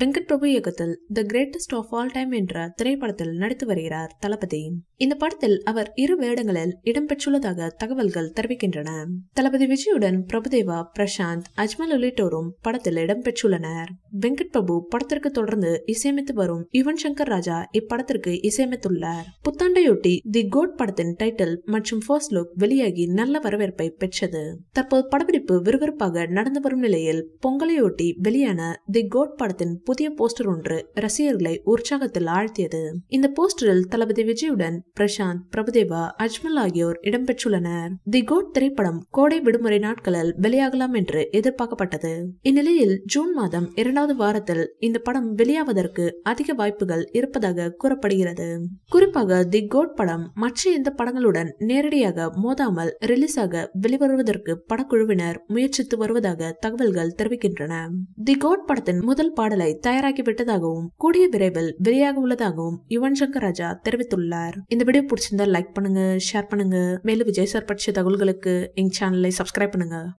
வெங்கட் பிரபு இயக்கத்தில் the greatest of all time என்ற திரைப்படத்தில் நடித்து வருகிறார் தளபதி இந்த படத்தில் அவர் இரு வேடங்களில் இடம்பெற்றுள்ளதாக தகவல்கள் தெரிவிக்கின்றன தளபதி விஜயுடன் பிரபுதேவா பிரசாந்த் அஜ்மல் உள்ளிட்டோரும் படத்தில் இடம்பெற்றுள்ளனர் வெங்கட் பிரபு படத்திற்கு தொடர்ந்து இசையமைத்து வரும் யுவன் சங்கர் ராஜா இப்படத்திற்கு இசையமைத்துள்ளார் புத்தாண்டையொட்டி தி கோட் படத்தின் டைட்டில் மற்றும் ஃபர்ஸ்ட் லுக் வெளியாகி நல்ல வரவேற்பை பெற்றது தற்போது படப்பிடிப்பு விறுவிறுப்பாக நடந்து வரும் நிலையில் பொங்கலையொட்டி வெளியான தி கோட் படத்தின் புதிய போஸ்டர் ஒன்று ரசிகர்களை உற்சாகத்தில் ஆழ்த்தியது இந்த போஸ்டரில் தளபதி விஜயுடன் பிரசாந்த் பிரபுதேவா அஜ்மல் ஆகியோர் இடம்பெற்றுள்ளனர் தி கோட் திரைப்படம் கோடை விடுமுறை நாட்களில் வெளியாகலாம் என்று எதிர்பார்க்கப்பட்டது இந்நிலையில் ஜூன் மாதம் இரண்டாவது வாரத்தில் இந்த படம் வெளியாவதற்கு அதிக வாய்ப்புகள் இருப்பதாக கூறப்படுகிறது குறிப்பாக தி கோட் படம் மற்ற எந்த படங்களுடன் நேரடியாக மோதாமல் ரிலீஸாக வெளிவருவதற்கு படக்குழுவினர் முயற்சித்து வருவதாக தகவல்கள் தெரிவிக்கின்றன தி கோட் படத்தின் முதல் பாடலை தயாராக்கி விட்டதாகவும் கூடிய விரைவில் வெளியாக உள்ளதாகவும் யுவன் சங்கர் ராஜா தெரிவித்துள்ளார் இந்த வீடியோ பிடிச்சிருந்தா லைக் பண்ணுங்க ஷேர் பண்ணுங்க மேலும் விஜய் சார் பற்றிய தகவல்களுக்கு எங்க சேனலை சப்ஸ்கிரைப் பண்ணுங்க